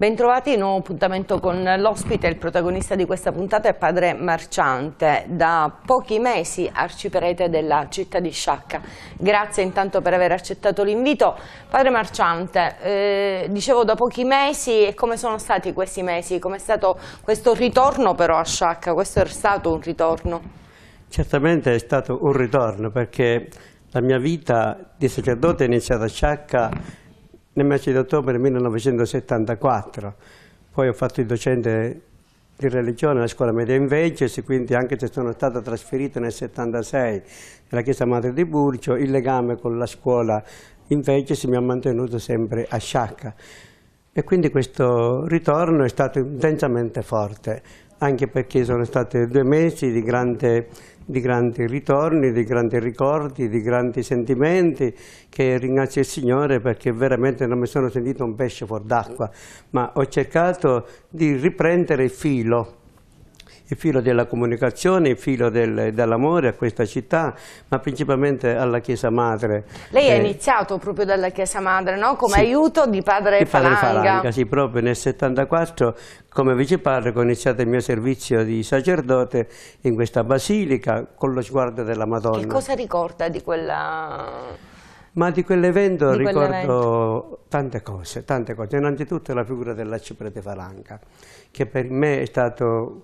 Bentrovati in un appuntamento con l'ospite, il protagonista di questa puntata è Padre Marciante, da pochi mesi arciprete della città di Sciacca. Grazie intanto per aver accettato l'invito. Padre Marciante, eh, dicevo da pochi mesi e come sono stati questi mesi? Come è stato questo ritorno però a Sciacca? Questo è stato un ritorno? Certamente è stato un ritorno perché la mia vita di sacerdote è iniziata a Sciacca nel mese di ottobre 1974. Poi ho fatto il docente di religione alla scuola media in Veges, quindi anche se sono stato trasferito nel 1976 nella chiesa madre di Burcio, il legame con la scuola in Veges mi ha mantenuto sempre a sciacca. E quindi questo ritorno è stato intensamente forte, anche perché sono stati due mesi di grande di grandi ritorni, di grandi ricordi, di grandi sentimenti che ringrazio il Signore perché veramente non mi sono sentito un pesce fuor d'acqua, ma ho cercato di riprendere il filo il filo della comunicazione, il filo del, dell'amore a questa città, ma principalmente alla Chiesa Madre. Lei eh, iniziato proprio dalla Chiesa Madre, no? come sì, aiuto di padre, di padre Falanga. Falanga. Sì, proprio nel 74 come viceparroco ho iniziato il mio servizio di sacerdote in questa basilica con lo sguardo della Madonna. Che cosa ricorda di quella... Ma di quell'evento ricordo tante cose, tante cose. Innanzitutto la figura dell'arciprete Falanga, che per me è stato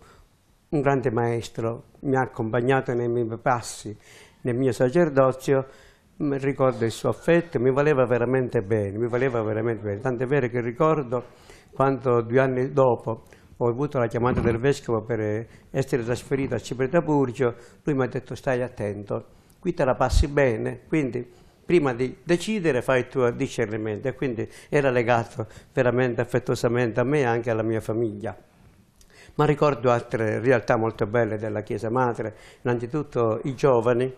un grande maestro, mi ha accompagnato nei miei passi, nel mio sacerdozio, ricordo il suo affetto, mi voleva veramente bene, mi voleva veramente bene, tant'è vero che ricordo quando due anni dopo ho avuto la chiamata del vescovo per eh, essere trasferito a Cipretapurgio, lui mi ha detto stai attento, qui te la passi bene, quindi prima di decidere fai il tuo discernimento e quindi era legato veramente affettuosamente a me e anche alla mia famiglia ma ricordo altre realtà molto belle della Chiesa Madre, innanzitutto i giovani,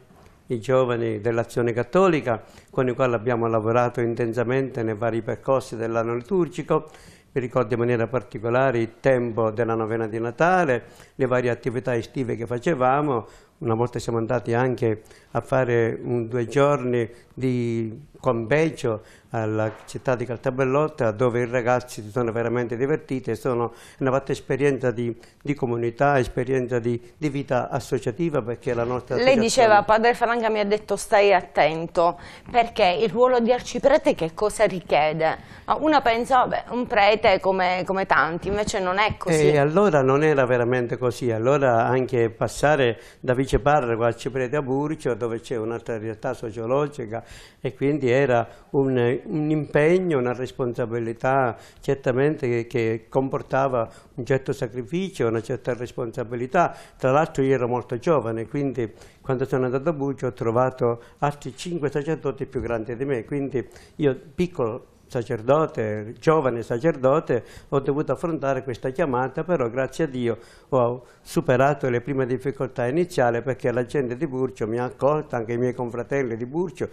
i giovani dell'azione cattolica con i quali abbiamo lavorato intensamente nei vari percorsi dell'anno liturgico, mi ricordo in maniera particolare il tempo della novena di Natale, le varie attività estive che facevamo, una volta siamo andati anche a fare un, due giorni di convegno alla città di Caltabellotta dove i ragazzi si sono veramente divertiti e sono, una fatta esperienza di, di comunità, esperienza di, di, vita associativa perché la nostra Lei diceva, padre Franca mi ha detto stai attento perché il ruolo di arciprete che cosa richiede? Una pensa, beh, un prete come, come, tanti, invece non è così. E allora non era veramente così, allora anche passare da viceparroco a arciprete a Burcio dove c'è un'altra realtà sociologica e quindi era un, un impegno, una responsabilità certamente che, che, comportava un certo sacrificio, una certa responsabilità. Tra l'altro io ero molto giovane, quindi quando sono andato a Buccio ho trovato altri cinque sacerdoti più grandi di me, quindi io piccolo sacerdote, giovane sacerdote, ho dovuto affrontare questa chiamata, però grazie a Dio ho superato le prime difficoltà iniziali perché la gente di Burcio mi ha accolto, anche i miei confratelli di Burcio,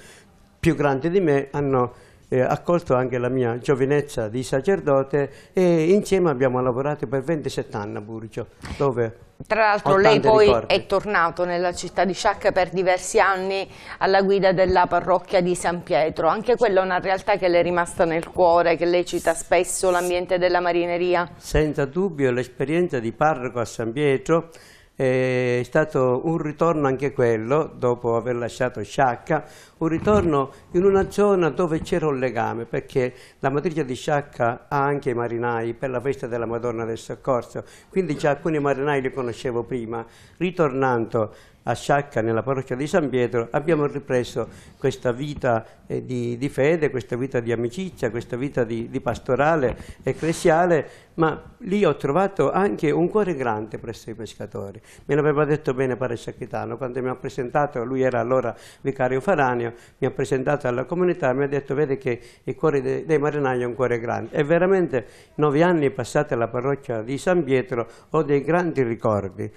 più grandi di me, hanno eh, accolto anche la mia giovinezza di sacerdote e insieme abbiamo lavorato per 27 anni a Burgio, dove tra l'altro lei poi ricordi. è tornato nella città di Sciacca per diversi anni alla guida della parrocchia di San Pietro, anche quella è una realtà che le è rimasta nel cuore, che lei cita spesso, l'ambiente della marineria. Senza dubbio l'esperienza di parroco a San Pietro è stato un ritorno anche quello, dopo aver lasciato Sciacca, un ritorno in una zona dove c'era un legame, perché la matrice di Sciacca ha anche i marinai per la festa della Madonna del Soccorso, quindi già alcuni marinai li conoscevo prima. Ritornando a Sciacca, nella parrocchia di San Pietro, abbiamo ripreso questa vita eh, di, di, fede, questa vita di amicizia, questa vita di, di pastorale, ecclesiale, ma lì ho trovato anche un cuore grande presso i pescatori. Me l'aveva detto bene Pare Sacchitano, quando mi ha presentato, lui era allora vicario faraneo, mi ha presentato alla comunità e mi ha detto vede che il cuore dei, dei marinai è un cuore grande. E veramente nove anni passati alla parrocchia di San Pietro ho dei grandi ricordi,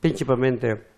principalmente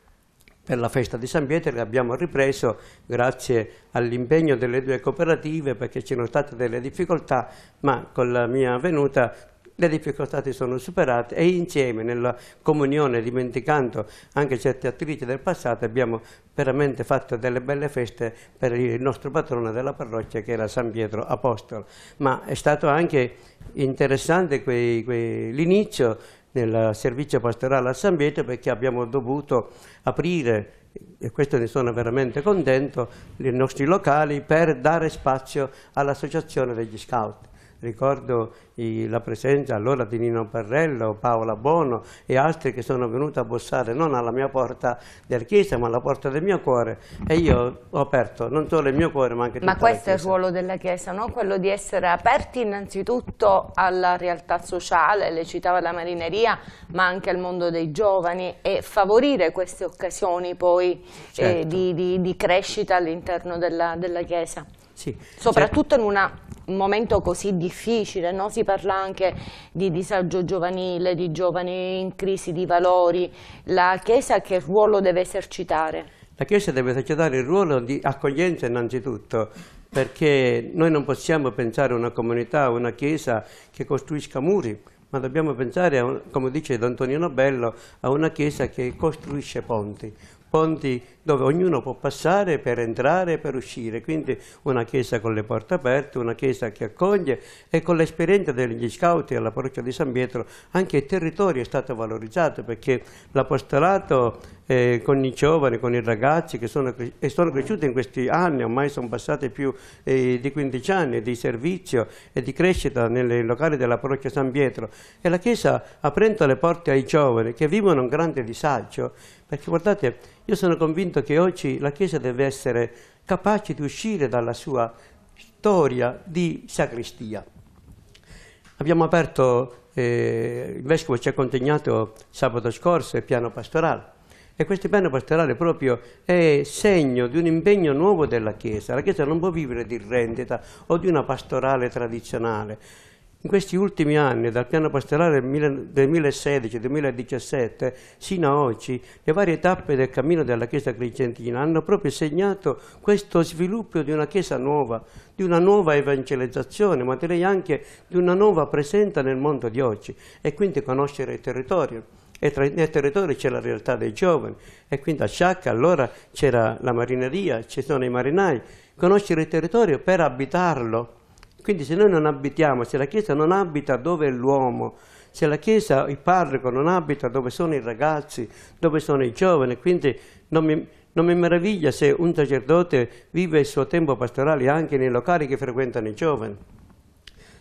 per la festa di San Pietro che abbiamo ripreso grazie all'impegno delle due cooperative perché c'erano state delle difficoltà ma con la mia venuta le difficoltà si sono superate e insieme nella comunione dimenticando anche certe attrici del passato abbiamo veramente fatto delle belle feste per il nostro patrono della parrocchia che era San Pietro Apostolo ma è stato anche interessante l'inizio nel servizio pastorale a San Pietro perché abbiamo dovuto aprire e questo ne sono veramente contento, i nostri locali per dare spazio all'associazione degli scout ricordo i, la presenza allora di Nino Perrello, Paola Bono e altri che sono venuti a bussare non alla mia porta della chiesa ma alla porta del mio cuore e io ho aperto non solo il mio cuore ma anche tutta Ma questo è il ruolo della chiesa, no? quello di essere aperti innanzitutto alla realtà sociale, le citava la marineria, ma anche al mondo dei giovani e favorire queste occasioni poi eh, certo. eh, di, di, di, crescita all'interno della, della chiesa. Sì, Soprattutto certo. in una, un momento così difficile, no? si parla anche di disagio giovanile, di giovani in crisi di valori, la Chiesa che ruolo deve esercitare? La Chiesa deve esercitare il ruolo di accoglienza innanzitutto, perché noi non possiamo pensare a una comunità, a una Chiesa che costruisca muri, ma dobbiamo pensare, un, come dice D'Antonino Bello, a una Chiesa che costruisce ponti, ponti dove ognuno può passare per entrare e per uscire, quindi una chiesa con le porte aperte, una chiesa che accoglie e con l'esperienza degli scout alla parrocchia di San Pietro anche il territorio è stato valorizzato perché l'apostolato eh, con i giovani, con i ragazzi che sono, cre sono, cresciuti in questi anni, ormai sono passati più eh, di 15 anni di servizio e di crescita nei locali della parrocchia San Pietro e la chiesa aprendo le porte ai giovani che vivono un grande disagio perché guardate io sono convinto che oggi la Chiesa deve essere capace di uscire dalla sua storia di sacrestia. Abbiamo aperto, eh, il Vescovo ci ha consegnato sabato scorso il piano pastorale e questo piano pastorale proprio è segno di un impegno nuovo della Chiesa. La Chiesa non può vivere di rendita o di una pastorale tradizionale in questi ultimi anni, dal piano pastorale del 2016-2017 sino a oggi, le varie tappe del cammino della Chiesa Crescentina hanno proprio segnato questo sviluppo di una Chiesa nuova, di una nuova evangelizzazione, ma direi anche di una nuova presenza nel mondo di oggi e quindi conoscere il territorio e tra, nel territorio c'è la realtà dei giovani e quindi a Sciacca allora c'era la marineria, ci sono i marinai, conoscere il territorio per abitarlo quindi se noi non abitiamo, se la Chiesa non abita dove è l'uomo, se la Chiesa, il parroco non abita dove sono i ragazzi, dove sono i giovani, quindi non mi, non mi meraviglia se un sacerdote vive il suo tempo pastorale anche nei locali che frequentano i giovani.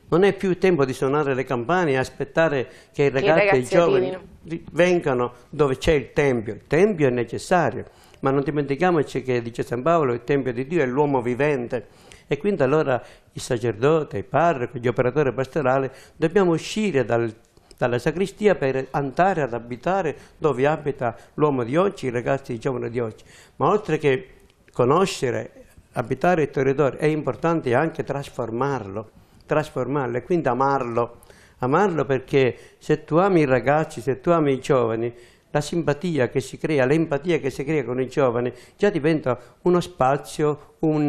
Non è più tempo di suonare le campane e aspettare che i ragazzi, e i giovani arrivino. vengano dove c'è il Tempio. Il Tempio è necessario, ma non dimentichiamoci che, dice San Paolo, il Tempio di Dio è l'uomo vivente e quindi allora i sacerdoti, i parroci, gli operatori pastorali dobbiamo uscire dal dalla sacristia per andare ad abitare dove abita l'uomo di oggi, i ragazzi giovani di oggi. Ma oltre che conoscere, abitare il territorio, è importante anche trasformarlo, trasformarlo e quindi amarlo. Amarlo perché se tu ami i ragazzi, se tu ami i giovani, la simpatia che si crea, l'empatia che si crea con i giovani già diventa uno spazio, un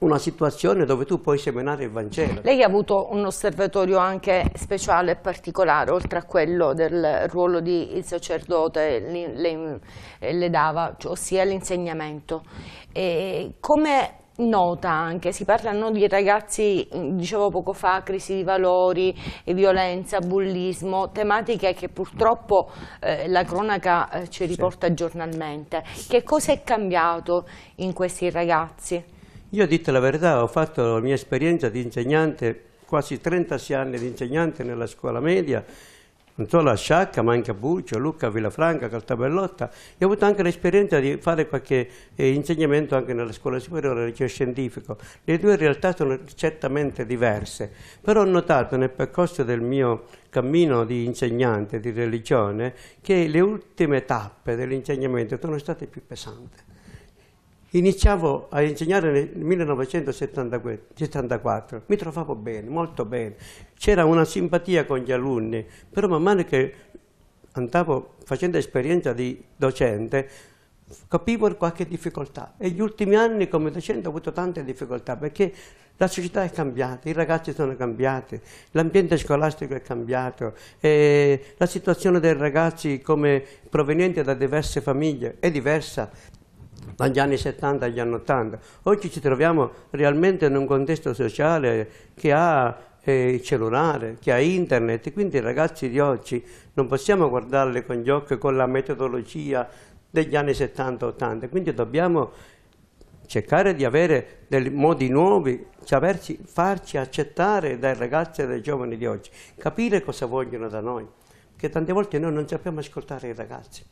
una situazione dove tu puoi seminare il Vangelo. Lei ha avuto un osservatorio anche speciale e particolare, oltre a quello del ruolo di sacerdote, le, le, eh, le dava, cioè, ossia l'insegnamento. come nota anche, si parlano di ragazzi, mm, dicevo poco fa, crisi di valori, eh, violenza, bullismo, tematiche che purtroppo eh, la cronaca eh, ci riporta sì. giornalmente. Che cosa è cambiato in questi ragazzi? Io, dite la verità, ho fatto la mia esperienza di insegnante, quasi 36 anni di insegnante nella scuola media, non solo a Sciacca, ma anche a Buccio, Lucca, Villafranca, Caltabellotta. E ho avuto anche l'esperienza di fare qualche eh, insegnamento anche nella scuola superiore, al liceo scientifico. Le due realtà sono certamente diverse, però ho notato nel percorso del mio cammino di insegnante di religione che le ultime tappe dell'insegnamento sono state più pesanti Iniziavo a insegnare nel 1974, mi trovavo bene, molto bene, c'era una simpatia con gli alunni, però man mano che andavo facendo esperienza di docente capivo qualche difficoltà e gli ultimi anni come docente ho avuto tante difficoltà perché la società è cambiata, i ragazzi sono cambiati, l'ambiente scolastico è cambiato, la situazione dei ragazzi come provenienti da diverse famiglie è diversa, dagli anni 70 agli anni 80. Oggi ci troviamo realmente in un contesto sociale che ha eh, cellulare, che ha internet, quindi i ragazzi di oggi non possiamo guardarli con gli occhi con la metodologia degli anni 70-80, quindi dobbiamo cercare di avere dei modi nuovi, saperci, farci accettare dai ragazzi e dai giovani di oggi, capire cosa vogliono da noi, perché tante volte noi non sappiamo ascoltare i ragazzi.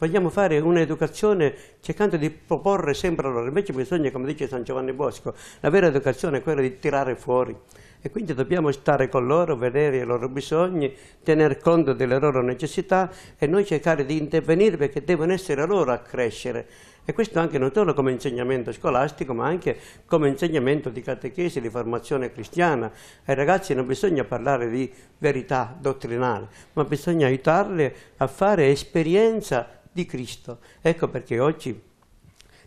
Vogliamo fare un'educazione cercando di proporre sempre allora, invece bisogna, come dice San Giovanni Bosco, la vera educazione è quella di tirare fuori. E quindi dobbiamo stare con loro, vedere i loro bisogni, tener conto delle loro necessità e noi cercare di intervenire perché devono essere loro a crescere. E questo anche non solo come insegnamento scolastico, ma anche come insegnamento di catechesi, di formazione cristiana. Ai ragazzi non bisogna parlare di verità dottrinale, ma bisogna aiutarli a fare esperienza di Cristo. Ecco perché oggi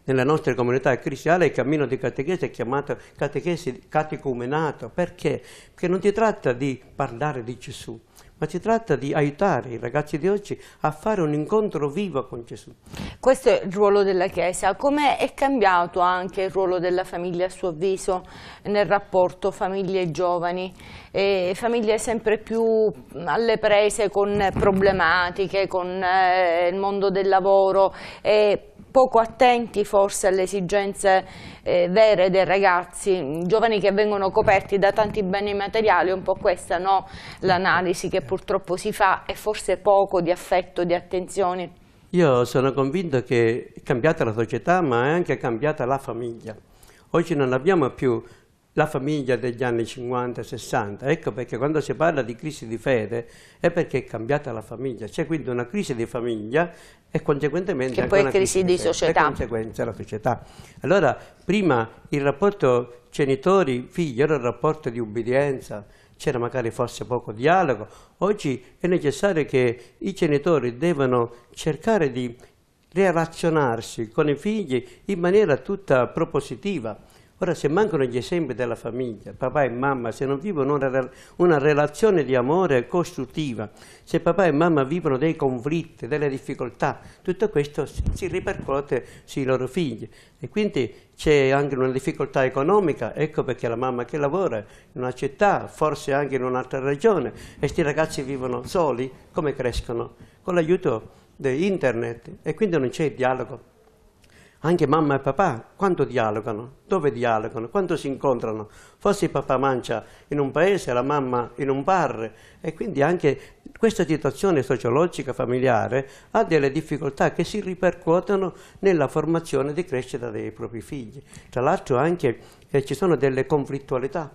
nella nostra comunità cristiana il cammino di catechesi è chiamato catechesi catecumenato. Perché? Perché non si tratta di parlare di Gesù, ma si tratta di aiutare i ragazzi di oggi a fare un incontro vivo con Gesù. Questo è il ruolo della Chiesa. Come è cambiato anche il ruolo della famiglia, a suo avviso, nel rapporto famiglie e giovani? E famiglie sempre più alle prese con problematiche, con eh, il mondo del lavoro. E poco attenti forse alle esigenze eh, vere dei ragazzi, giovani che vengono coperti da tanti beni materiali, è un po' questa no? l'analisi che purtroppo si fa e forse poco di affetto, di attenzione. Io sono convinto che è cambiata la società ma è anche cambiata la famiglia. Oggi non abbiamo più la famiglia degli anni 50-60. Ecco perché quando si parla di crisi di fede è perché è cambiata la famiglia, c'è quindi una crisi di famiglia e conseguentemente che poi è crisi, crisi di, di società. conseguenza la società. Allora, prima il rapporto genitori figli era un rapporto di ubbidienza, c'era magari forse poco dialogo, oggi è necessario che i genitori devono cercare di relazionarsi con i figli in maniera tutta propositiva Ora, se mancano gli esempi della famiglia, papà e mamma, se non vivono una, una relazione di amore costruttiva, se papà e mamma vivono dei conflitti, delle difficoltà, tutto questo si ripercuote sui loro figli. E quindi c'è anche una difficoltà economica, ecco perché la mamma che lavora in una città, forse anche in un'altra regione, e questi ragazzi vivono soli, come crescono? Con l'aiuto di internet e quindi non c'è dialogo anche mamma e papà, quanto dialogano? Dove dialogano? Quanto si incontrano? Forse il papà mangia in un paese, la mamma in un bar e quindi anche questa situazione sociologica familiare ha delle difficoltà che si ripercuotono nella formazione di crescita dei propri figli. Tra l'altro anche eh, ci sono delle conflittualità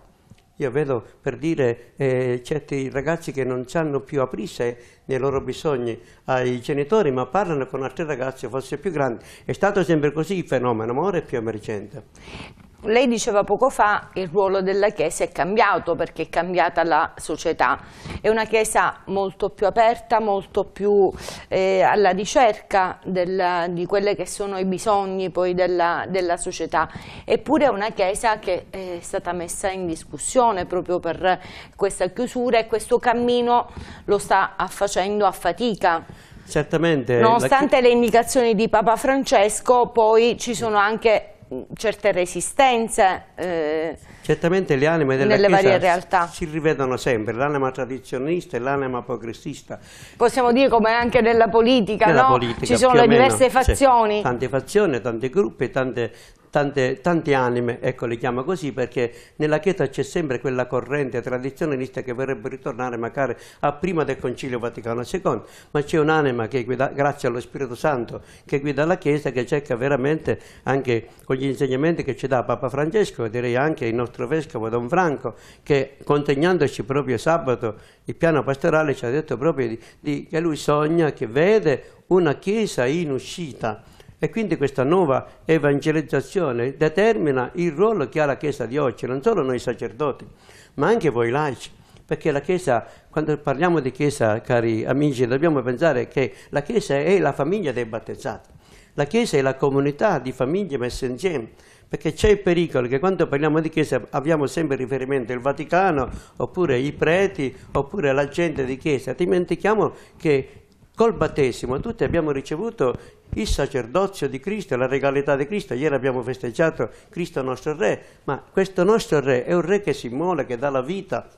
io vedo per dire eh, certi ragazzi che non hanno più aprise nei loro bisogni ai genitori, ma parlano con altri ragazzi forse più grandi. È stato sempre così il fenomeno, ma ora è più emergente. Lei diceva poco fa che il ruolo della Chiesa è cambiato perché è cambiata la società. È una Chiesa molto più aperta, molto più eh, alla ricerca della, di quelli che sono i bisogni poi della, della società. Eppure è una Chiesa che è stata messa in discussione proprio per questa chiusura e questo cammino lo sta facendo a fatica. Certamente. Nonostante le indicazioni di Papa Francesco, poi ci sono anche certe resistenze. Eh, Certamente le anime della nelle varie realtà. si rivedono sempre, l'anima tradizionalista e l'anima progressista. Possiamo dire come anche nella politica, nella no? politica ci sono le diverse fazioni. Tante fazioni, tanti gruppi, tante tante, tante anime, ecco le chiamo così, perché nella Chiesa c'è sempre quella corrente tradizionalista che vorrebbe ritornare magari a prima del Concilio Vaticano II, ma c'è un'anima che guida, grazie allo Spirito Santo, che guida la Chiesa, che cerca veramente anche con gli insegnamenti che ci dà Papa Francesco, direi anche il nostro Vescovo Don Franco, che contegnandoci proprio sabato il piano pastorale ci ha detto proprio di, di, che lui sogna, che vede una Chiesa in uscita, e quindi questa nuova evangelizzazione determina il ruolo che ha la Chiesa di oggi, non solo noi sacerdoti, ma anche voi laici. Perché la Chiesa, quando parliamo di Chiesa, cari amici, dobbiamo pensare che la Chiesa è la famiglia dei battezzati. La Chiesa è la comunità di famiglie messe insieme perché c'è il pericolo che quando parliamo di chiesa abbiamo sempre riferimento al Vaticano oppure i preti oppure la gente di chiesa, dimentichiamo che col battesimo tutti abbiamo ricevuto il sacerdozio di Cristo, la regalità di Cristo. Ieri abbiamo festeggiato Cristo nostro Re, ma questo nostro Re è un Re che si muove, che dà la vita,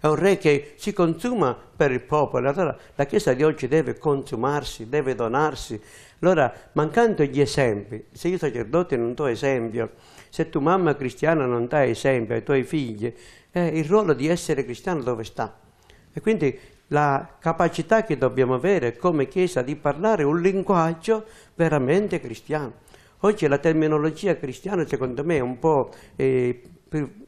è un Re che si consuma per il popolo. Allora la Chiesa di oggi deve consumarsi, deve donarsi. Allora, mancando gli esempi, se io sacerdote non do esempio, se tu mamma cristiana non dà esempio ai tuoi figli, eh, il ruolo di essere cristiano dove sta? E quindi la capacità che dobbiamo avere come Chiesa di parlare un linguaggio veramente cristiano. Oggi la terminologia cristiana secondo me è un po' eh,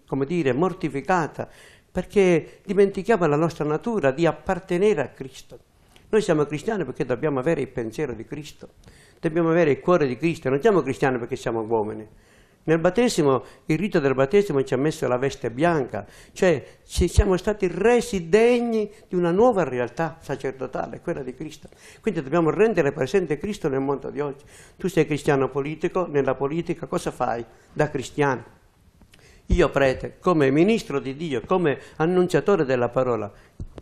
come dire, mortificata perché dimentichiamo la nostra natura di appartenere a Cristo. Noi siamo cristiani perché dobbiamo avere il pensiero di Cristo, dobbiamo avere il cuore di Cristo, non siamo cristiani perché siamo uomini, nel battesimo, il rito del battesimo ci ha messo la veste bianca, cioè ci siamo stati resi degni di una nuova realtà sacerdotale, quella di Cristo. Quindi dobbiamo rendere presente Cristo nel mondo di oggi. Tu sei cristiano politico, nella politica cosa fai da cristiano? Io prete, come ministro di Dio, come annunciatore della parola,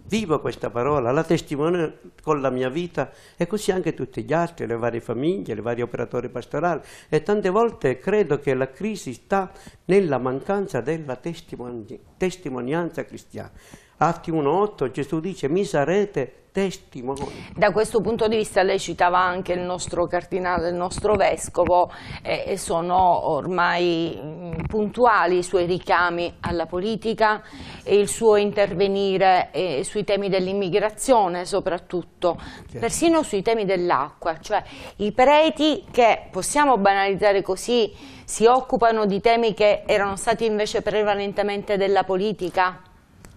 Vivo questa parola, la testimonio con la mia vita e così anche tutti gli altri, le varie famiglie, i vari operatori pastorali. E tante volte credo che la crisi sta nella mancanza della testimonianza cristiana. Atti 1.8 Gesù dice mi sarete testimoni. Da questo punto di vista lei citava anche il nostro cardinale, il nostro vescovo eh, e sono ormai mm, puntuali i suoi richiami alla politica e il suo intervenire eh, sui temi dell'immigrazione soprattutto, certo. persino sui temi dell'acqua, cioè i preti che possiamo banalizzare così si occupano di temi che erano stati invece prevalentemente della politica?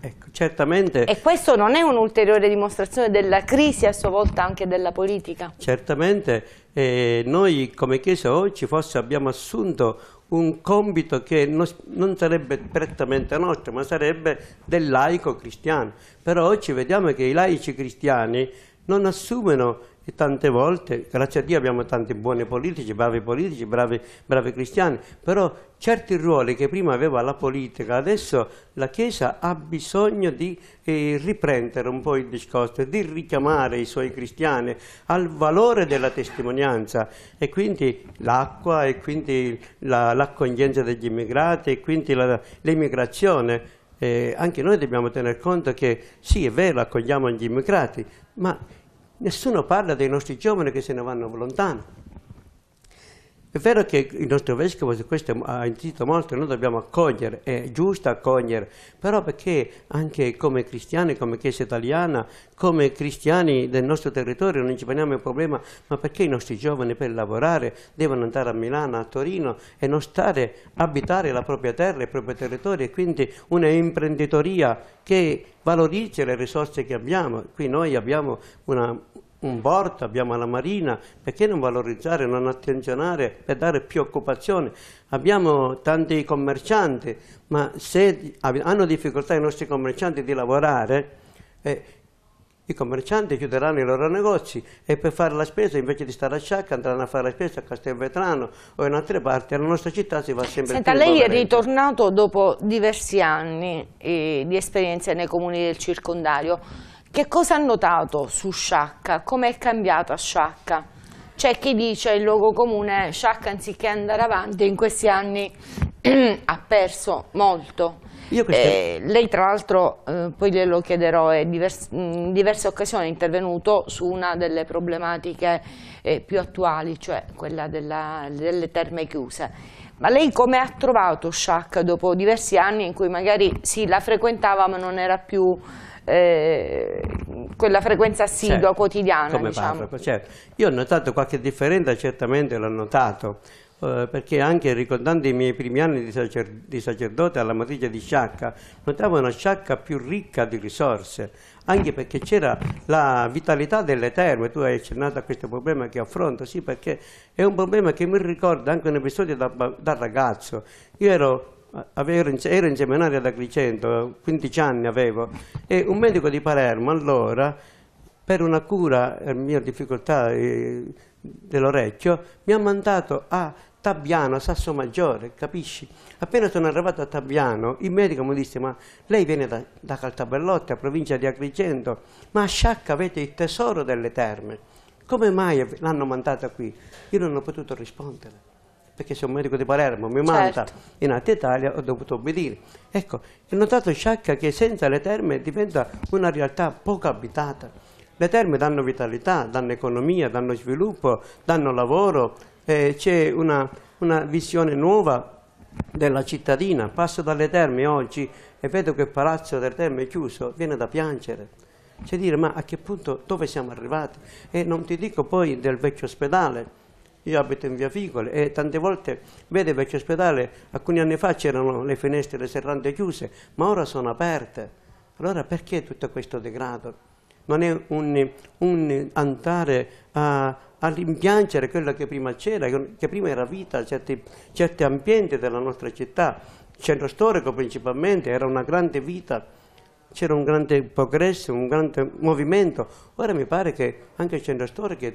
Ecco, certamente... E questo non è un'ulteriore dimostrazione della crisi a sua volta anche della politica? Certamente eh, noi come Chiesa oggi forse abbiamo assunto un compito che no, non sarebbe prettamente nostro, ma sarebbe del laico cristiano. Però oggi vediamo che i laici cristiani non assumono e tante volte, grazie a Dio abbiamo tanti buoni politici, bravi politici, bravi, bravi cristiani, però certi ruoli che prima aveva la politica, adesso la Chiesa ha bisogno di eh, riprendere un po' il discorso, di richiamare i suoi cristiani al valore della testimonianza e quindi l'acqua e quindi l'accoglienza la, degli immigrati e quindi l'immigrazione. Eh, anche noi dobbiamo tener conto che sì, è vero, accogliamo gli immigrati, ma nessuno parla dei nostri giovani che se ne vanno lontano. È vero che il nostro vescovo su questo ha insistito molto, noi dobbiamo accogliere, è giusto accogliere, però perché anche come cristiani, come Chiesa italiana, come cristiani del nostro territorio non ci poniamo il problema, ma perché i nostri giovani per lavorare devono andare a Milano, a Torino e non stare, abitare la propria terra, il proprio territorio e quindi una imprenditoria che valorizza le risorse che abbiamo. Qui noi abbiamo una un BORT, abbiamo la Marina, perché non valorizzare, non attenzionare per dare più occupazione? Abbiamo tanti commercianti, ma se hanno difficoltà i nostri commercianti di lavorare, eh, i commercianti chiuderanno i loro negozi e per fare la spesa, invece di stare a Sciacca, andranno a fare la spesa a Castelvetrano o in altre parti. la nostra città si va sempre Senta, più lei è ritornato dopo diversi anni eh, di esperienza nei comuni del circondario che cosa ha notato su Sciacca? Come è cambiata Sciacca? C'è chi dice il luogo comune Sciacca anziché andare avanti in questi anni ha perso molto. Eh, lei tra l'altro, eh, poi glielo chiederò, è divers in diverse occasioni è intervenuto su una delle problematiche eh, più attuali, cioè quella della, delle terme chiuse. Ma lei come ha trovato Sciacca dopo diversi anni in cui magari sì, la frequentava ma non era più eh, quella frequenza assidua certo, quotidiana. Diciamo. Parlo, certo. Io ho notato qualche differenza, certamente l'ho notato, eh, perché anche ricordando i miei primi anni di, sacer di sacerdote alla matrice di Sciacca, notavo una Sciacca più ricca di risorse, anche perché c'era la vitalità delle terme, tu hai accennato a questo problema che affronto, sì perché è un problema che mi ricorda anche un episodio da, da ragazzo, io ero ero in seminario ad Agricento, 15 anni avevo, e un medico di Palermo allora, per una cura, la eh, mia difficoltà eh, dell'orecchio, mi ha mandato a Tabiano, Sasso Maggiore, capisci? Appena sono arrivato a Tabiano, il medico mi disse, ma lei viene da, da Caltabellotta, provincia di Agricento, ma a Sciacca avete il tesoro delle terme, come mai l'hanno mandata qui? Io non ho potuto rispondere perché sono un medico di Palermo, mi manda certo. in Alta Italia, ho dovuto obbedire. Ecco, ho notato Sciacca che senza le terme diventa una realtà poco abitata. Le terme danno vitalità, danno economia, danno sviluppo, danno lavoro, eh, c'è una, una visione nuova della cittadina. Passo dalle terme oggi e vedo che il palazzo delle terme è chiuso, viene da piangere. Cioè dire, ma a che punto, dove siamo arrivati? E non ti dico poi del vecchio ospedale, io abito in via Ficole e tante volte, vede vecchio ospedale, alcuni anni fa c'erano le finestre le serrande chiuse, ma ora sono aperte. Allora perché tutto questo degrado? Non è un, un andare a, a rimpiangere quello che prima c'era, che prima era vita, certi, certi ambienti della nostra città, il centro storico principalmente, era una grande vita, c'era un grande progresso, un grande movimento. Ora mi pare che anche il centro storico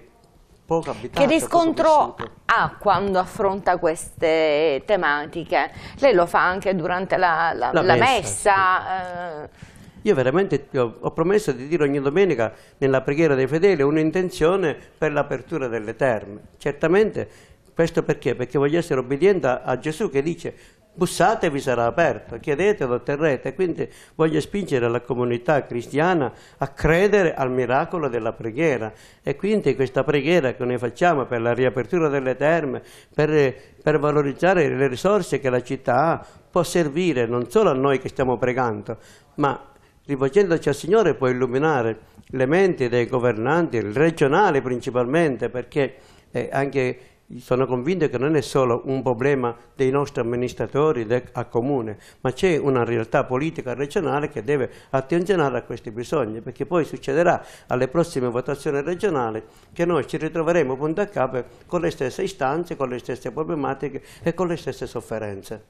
poco abitato. Che riscontro ha quando affronta queste tematiche? Lei lo fa anche durante la, la, la, la messa. messa sì. eh... Io veramente ho, ho, promesso di dire ogni domenica nella preghiera dei fedeli un'intenzione per l'apertura delle terme. Certamente questo perché? Perché voglio essere obbediente a Gesù che dice bussate vi sarà aperto, chiedete lo otterrete. Quindi voglio spingere la comunità cristiana a credere al miracolo della preghiera e quindi questa preghiera che noi facciamo per la riapertura delle terme, per, per valorizzare le risorse che la città ha, può servire non solo a noi che stiamo pregando, ma rivolgendoci al Signore può illuminare le menti dei governanti, regionali principalmente, perché eh, anche sono convinto che non è solo un problema dei nostri amministratori del, a comune, ma c'è una realtà politica regionale che deve attenzionare a questi bisogni, perché poi succederà alle prossime votazioni regionali che noi ci ritroveremo punto a capo con le stesse istanze, con le stesse problematiche e con le stesse sofferenze.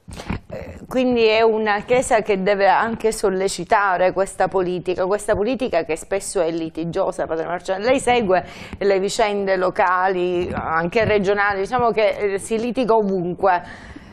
Eh, quindi è una Chiesa che deve anche sollecitare questa politica, questa politica che spesso è litigiosa, Padre Marcello. Lei segue le vicende locali, anche regionali, diciamo che eh, si litiga ovunque.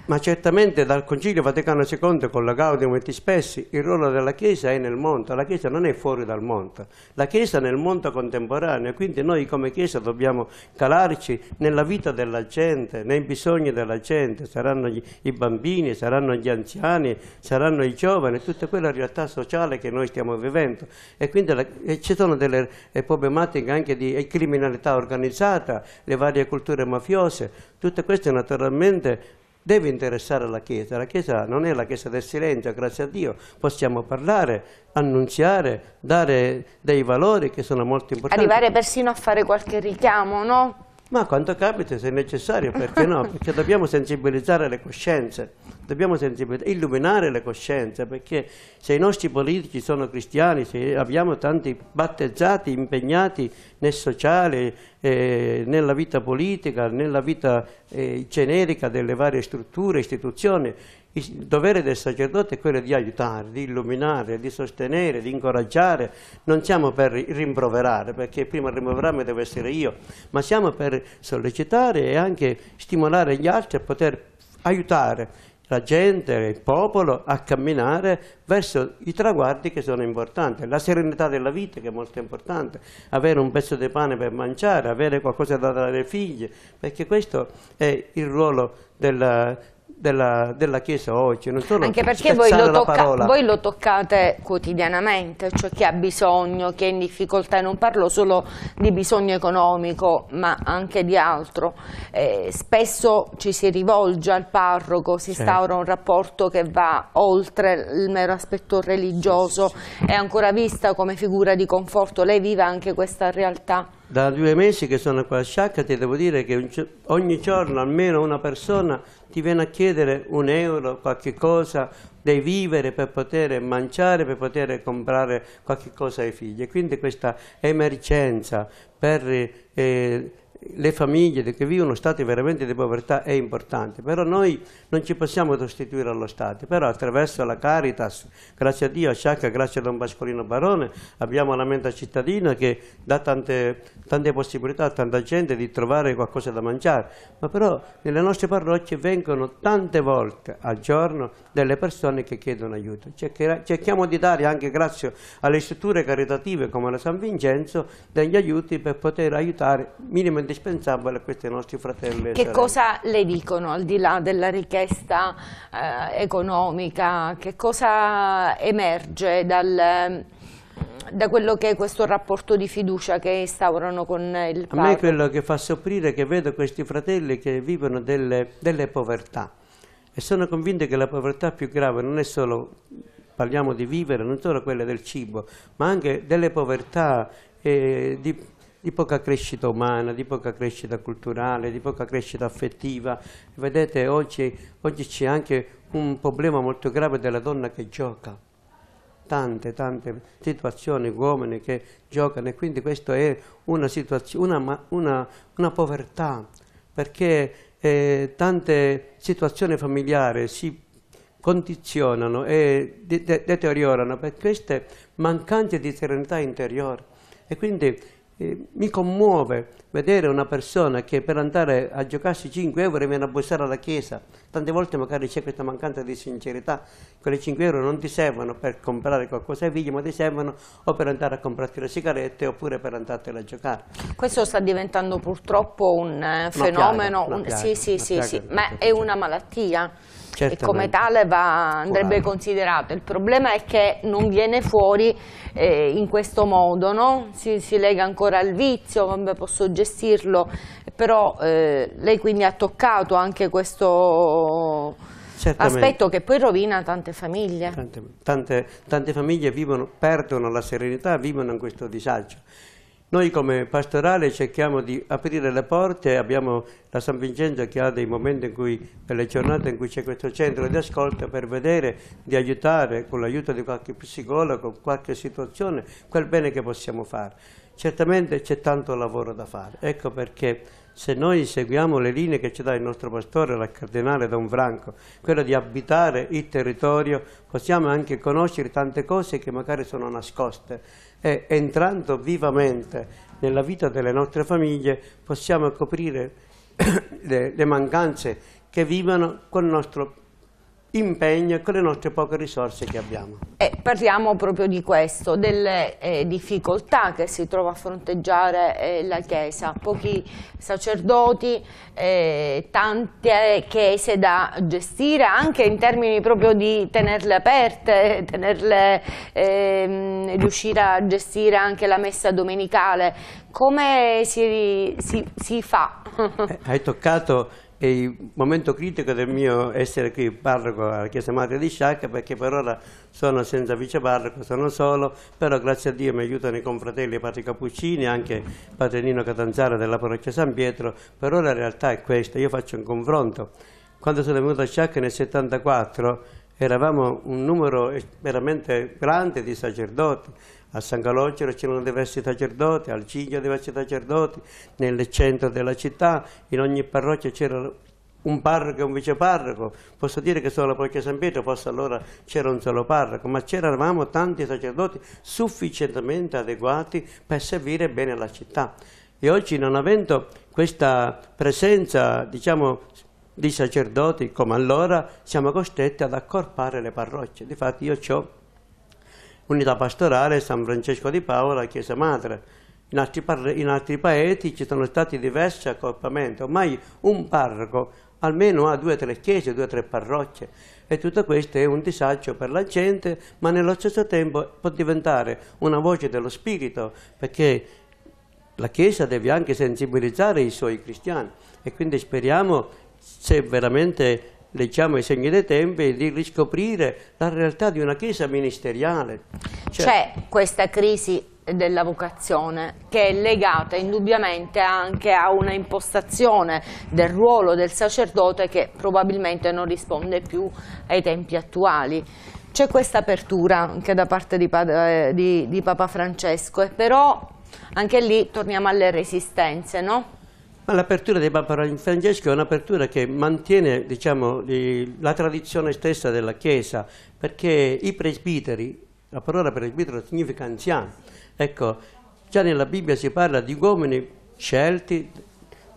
Ma certamente dal Concilio Vaticano II con la Gaudium et Spessi il ruolo della Chiesa è nel mondo, la Chiesa non è fuori dal mondo, la Chiesa è nel mondo contemporaneo, quindi noi come Chiesa dobbiamo calarci nella vita della gente, nei bisogni della gente, saranno gli, i bambini, saranno gli anziani, saranno i giovani, tutta quella realtà sociale che noi stiamo vivendo e quindi la, e ci sono delle eh, problematiche anche di eh, criminalità organizzata, le varie culture mafiose, tutte queste naturalmente deve interessare la Chiesa. La Chiesa non è la Chiesa del silenzio, grazie a Dio. Possiamo parlare, annunziare, dare dei valori che sono molto importanti. Arrivare persino a fare qualche richiamo, no? ma quanto capita se necessario, perché no? Perché dobbiamo sensibilizzare le coscienze, dobbiamo illuminare le coscienze, perché se i nostri politici sono cristiani, se abbiamo tanti battezzati impegnati nel sociale, eh, nella vita politica, nella vita eh, generica delle varie strutture, istituzioni, il dovere del sacerdote è quello di aiutare, di illuminare, di sostenere, di incoraggiare. Non siamo per rimproverare, perché prima rimproverarmi devo essere io, ma siamo per sollecitare e anche stimolare gli altri a poter aiutare la gente, il popolo a camminare verso i traguardi che sono importanti, la serenità della vita che è molto importante, avere un pezzo di pane per mangiare, avere qualcosa da dare ai figli, perché questo è il ruolo della, della, della Chiesa oggi, non solo Anche perché voi lo, tocca, voi lo, toccate quotidianamente, cioè chi ha bisogno, chi è in difficoltà, e non parlo solo di bisogno economico ma anche di altro. Eh, spesso ci si rivolge al parroco, si instaura certo. un rapporto che va oltre il mero aspetto religioso, sì, sì. è ancora vista come figura di conforto, lei vive anche questa realtà? Da due mesi che sono qua a Sciacca ti devo dire che ogni giorno almeno una persona ti viene a chiedere un euro, qualche cosa, dei vivere per poter mangiare, per poter comprare qualche cosa ai figli. Quindi questa emergenza per eh, le famiglie che vivono stati veramente di povertà è importante, però noi non ci possiamo sostituire allo Stato, però attraverso la Caritas, grazie a Dio, a Sciacca, grazie a Don Pascolino Barone, abbiamo la menta cittadina che dà tante, tante possibilità a tanta gente di trovare qualcosa da mangiare, ma però nelle nostre parrocchie vengono tante volte al giorno delle persone che chiedono aiuto. Cerchiamo di dare anche grazie alle strutture caritative come la San Vincenzo degli aiuti per poter aiutare minimamente indispensabile eh, a questi nostri fratelli. Che cosa le dicono al di là della richiesta eh, economica? Che cosa emerge dal, da quello che è questo rapporto di fiducia che instaurano con il padre? A me quello che fa soffrire è che vedo questi fratelli che vivono delle, delle povertà e sono convinto che la povertà più grave non è solo parliamo di vivere, non solo quelle del cibo, ma anche delle povertà eh, di di poca crescita umana, di poca crescita culturale, di poca crescita affettiva. Vedete, oggi, oggi c'è anche un problema molto grave della donna che gioca. Tante, tante situazioni, uomini che giocano e quindi questa è una, una, una, una povertà, perché eh, tante situazioni familiari si condizionano e de deteriorano per queste mancanze di serenità interiore. E quindi mi commuove vedere una persona che per andare a giocarsi 5 euro viene a bussare alla chiesa. Tante volte magari c'è questa mancanza di sincerità, quelle 5 euro non ti servono per comprare qualcosa ai figli, ma ti servono o per andare a comprarti le sigarette oppure per andartela a giocare. Questo sta diventando purtroppo un eh, fenomeno, piaga, un, piaga, sì, sì, sì, ma è una malattia. Certamente. e come tale va, andrebbe Curante. considerato. Il problema è che non viene fuori eh, in questo modo, no? si, si, lega ancora al vizio, vabbè, posso gestirlo, però eh, lei quindi ha toccato anche questo... Certamente. aspetto che poi rovina tante famiglie. Tante, tante, tante famiglie vivono, perdono la serenità, vivono in questo disagio. Noi come pastorale cerchiamo di aprire le porte, abbiamo la San Vincenzo che ha dei momenti in cui, per le giornate in cui c'è questo centro di ascolto, per vedere, di aiutare con l'aiuto di qualche psicologo, qualche situazione, quel bene che possiamo fare. Certamente c'è tanto lavoro da fare, ecco perché se noi seguiamo le linee che ci dà il nostro pastore, la Cardinale Don Franco, quella di abitare il territorio, possiamo anche conoscere tante cose che magari sono nascoste e entrando vivamente nella vita delle nostre famiglie possiamo coprire le, le mancanze che vivono con il nostro impegno e con le nostre poche risorse che abbiamo. Eh, parliamo proprio di questo, delle eh, difficoltà che si trova a fronteggiare eh, la Chiesa, pochi sacerdoti, eh, tante chiese da gestire anche in termini proprio di tenerle aperte, tenerle, ehm, riuscire a gestire anche la messa domenicale, come si, si, si fa? Eh, hai toccato è il momento critico del mio essere qui parroco alla Chiesa Madre di Sciacca perché per ora sono senza vice parroco, sono solo, però grazie a Dio mi aiutano i confratelli Padre Cappuccini, anche Padre Nino Catanzara della parrocchia San Pietro, per ora la realtà è questa, io faccio un confronto. Quando sono venuto a Sciacca nel 74 eravamo un numero veramente grande di sacerdoti, a San Calogero c'erano diversi sacerdoti, al Ciglio diversi sacerdoti, nel centro della città, in ogni parrocchia c'era un parroco e un viceparroco, posso dire che solo la parrocchia San Pietro, forse allora c'era un solo parroco, ma c'eravamo tanti sacerdoti sufficientemente adeguati per servire bene la città. E oggi non avendo questa presenza, diciamo, di sacerdoti come allora, siamo costretti ad accorpare le parrocchie. Difatti io ho unità pastorale San Francesco di Paola, Chiesa Madre. In altri, in altri, paesi ci sono stati diversi accorpamenti, ormai un parroco almeno ha due o tre chiese, due o tre parrocchie e tutto questo è un disagio per la gente ma nello stesso tempo può diventare una voce dello spirito perché la Chiesa deve anche sensibilizzare i suoi cristiani e quindi speriamo se veramente leggiamo i segni dei tempi, di riscoprire la realtà di una chiesa ministeriale. Cioè, C'è cioè... questa crisi della vocazione che è legata indubbiamente anche a una impostazione del ruolo del sacerdote che probabilmente non risponde più ai tempi attuali. C'è questa apertura anche da parte di, eh, di, di Papa Francesco, però anche lì torniamo alle resistenze, no? Ma l'apertura dei Paparani Francesco è un'apertura che mantiene diciamo, la tradizione stessa della Chiesa, perché i presbiteri, la parola presbitero significa anziano, ecco, già nella Bibbia si parla di uomini scelti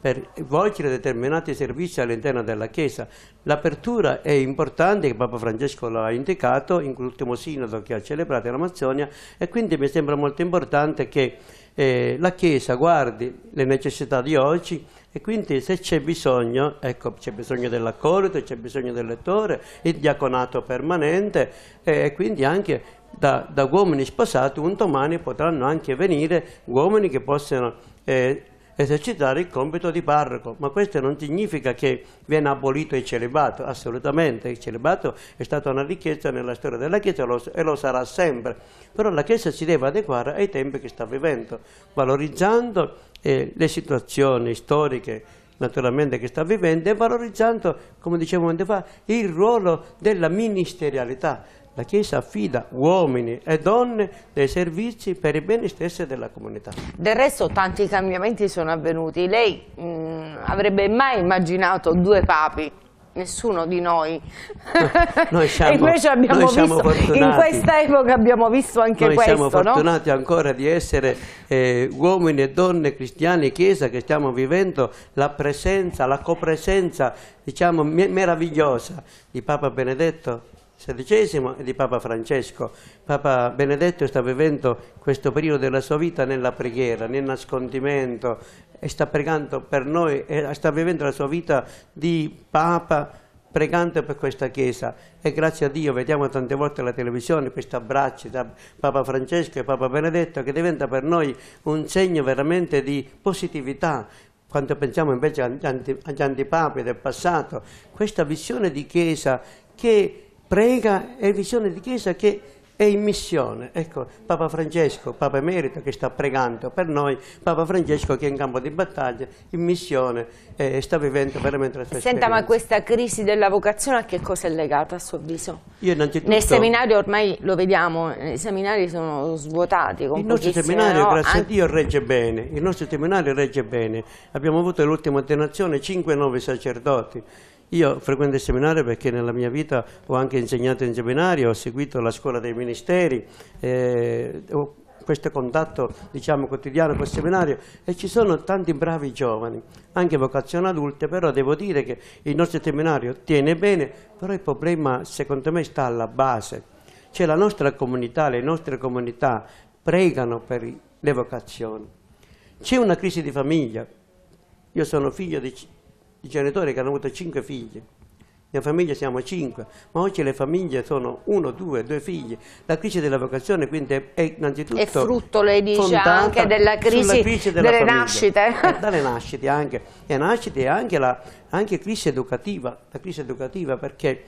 per svolgere determinati servizi all'interno della Chiesa. L'apertura è importante, Papa Francesco l'ha indicato in quell'ultimo sinodo che ha celebrato in Amazzonia e quindi mi sembra molto importante che eh, la Chiesa guardi le necessità di oggi e quindi se c'è bisogno, ecco c'è bisogno dell'accordo, c'è bisogno del lettore, il diaconato permanente eh, e quindi anche da, da, uomini sposati un domani potranno anche venire uomini che possano eh, esercitare il compito di parroco, ma questo non significa che viene abolito il celibato, assolutamente, il celibato è stata una richiesta nella storia della Chiesa e lo sarà sempre, però la Chiesa si deve adeguare ai tempi che sta vivendo, valorizzando eh, le situazioni storiche naturalmente che sta vivendo e valorizzando, come dicevo un momento fa, il ruolo della ministerialità. La Chiesa affida uomini e donne dei servizi per il bene stesso della comunità. Del resto tanti cambiamenti sono avvenuti. Lei mh, mm, avrebbe mai immaginato due papi? Nessuno di noi. noi siamo, e noi abbiamo noi siamo visto, fortunati. in questa epoca abbiamo visto anche noi questo. Noi siamo fortunati no? ancora di essere eh, uomini e donne, cristiani chiesa che stiamo vivendo la presenza, la copresenza, diciamo, meravigliosa di Papa Benedetto XVI e di Papa Francesco. Papa Benedetto sta vivendo questo periodo della sua vita nella preghiera, nel nascondimento e sta pregando per noi, sta vivendo la sua vita di Papa pregando per questa Chiesa e grazie a Dio vediamo tante volte la televisione questi abbracci da Papa Francesco e Papa Benedetto che diventa per noi un segno veramente di positività quando pensiamo invece agli antipapi del passato questa visione di Chiesa che prega e visione di Chiesa che è in missione. Ecco, Papa Francesco, Papa Emerito che sta pregando per noi, Papa Francesco che è in campo di battaglia, in missione, e eh, sta vivendo veramente la sua Senta, esperienza. ma questa crisi della vocazione a che cosa è legata a suo avviso? Io innanzitutto... Nel seminario ormai lo vediamo, i seminari sono svuotati. il nostro seminario, no, grazie anche... a Dio, regge bene. Il nostro seminario regge bene. Abbiamo avuto l'ultima ordinazione cinque nuovi sacerdoti io frequento il seminario perché nella mia vita ho anche insegnato in seminario, ho seguito la scuola dei ministeri, eh, ho questo contatto diciamo, quotidiano col seminario e ci sono tanti bravi giovani, anche vocazione adulte, però devo dire che il nostro seminario tiene bene, però il problema secondo me sta alla base, cioè la nostra comunità, le nostre comunità pregano per le vocazioni. C'è una crisi di famiglia, io sono figlio di i genitori che hanno avuto cinque figli. Nella famiglia siamo cinque, ma oggi le famiglie sono uno, due, due figli. La crisi della vocazione quindi è innanzitutto... È frutto, lei dice, anche della crisi, crisi della delle famiglia. nascite. Eh, dalle nascite anche. E nascite anche la anche crisi educativa, la crisi educativa perché